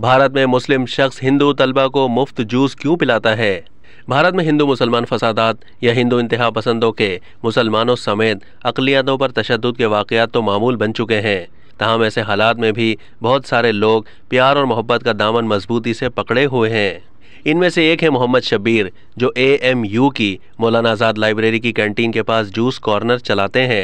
भारत में मुस्लिम शख्स हिंदू तलबा को मुफ्त जूस क्यों पिलाता है भारत में हिंदू मुसलमान फसादात या हिंदू इंतहा पसंदों के मुसलमानों समेत अकलियतों पर तशद के वाक़ तो मामूल बन चुके हैं तहम ऐसे हालात में भी बहुत सारे लोग प्यार और मोहब्बत का दामन मजबूती से पकड़े हुए हैं इनमें से एक है मोहम्मद शबीर जो ए एम यू की मौलाना आज़ाद लाइब्रेरी की कैंटीन के पास जूस कॉर्नर चलाते हैं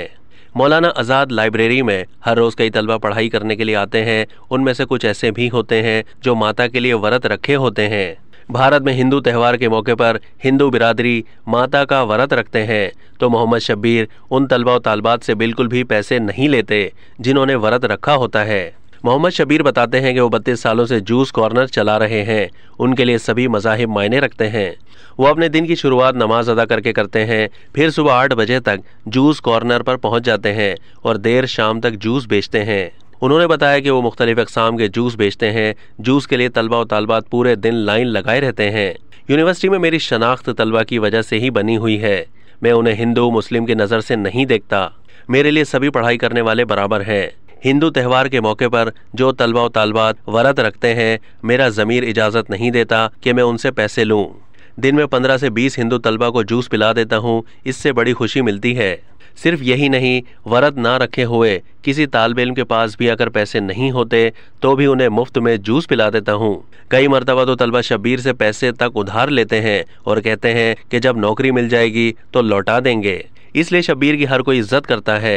मौलाना आज़ाद लाइब्रेरी में हर रोज़ कई तलबा पढ़ाई करने के लिए आते हैं उनमें से कुछ ऐसे भी होते हैं जो माता के लिए व्रत रखे होते हैं भारत में हिंदू त्यौहार के मौके पर हिंदू बिरादरी माता का व्रत रखते हैं तो मोहम्मद शब्बीर उन तलबा व से बिल्कुल भी पैसे नहीं लेते जिन्होंने व्रत रखा होता है मोहम्मद शबीर बताते हैं कि वो बत्तीस सालों से जूस कॉर्नर चला रहे हैं उनके लिए सभी मजाहिब मायने रखते हैं वो अपने दिन की शुरुआत नमाज अदा करके करते हैं फिर सुबह आठ बजे तक जूस कॉर्नर पर पहुंच जाते हैं और देर शाम तक जूस बेचते हैं उन्होंने बताया कि वो मुख्तलिफ अकसाम के जूस बेचते हैं जूस के लिए तलबा और तालबात पूरे दिन लाइन लगाए रहते हैं यूनिवर्सिटी में मेरी शनाख्त तलबा की वजह से ही बनी हुई है मैं उन्हें हिंदू मुस्लिम की नज़र से नहीं देखता मेरे लिए सभी पढ़ाई करने वाले बराबर हैं हिंदू त्यौहार के मौके पर जो तलबा व वरत व्रत रखते हैं मेरा ज़मीर इजाज़त नहीं देता कि मैं उनसे पैसे लूँ दिन में पंद्रह से बीस हिंदू तलबा को जूस पिला देता हूँ इससे बड़ी खुशी मिलती है सिर्फ यही नहीं वरत ना रखे हुए किसी तालब इम के पास भी अगर पैसे नहीं होते तो भी उन्हें मुफ्त में जूस पिला देता हूँ कई मरतबा तो तलबा शब्बीर से पैसे तक उधार लेते हैं और कहते हैं कि जब नौकरी मिल जाएगी तो लौटा देंगे इसलिए शब्बीर की हर कोई इज्जत करता है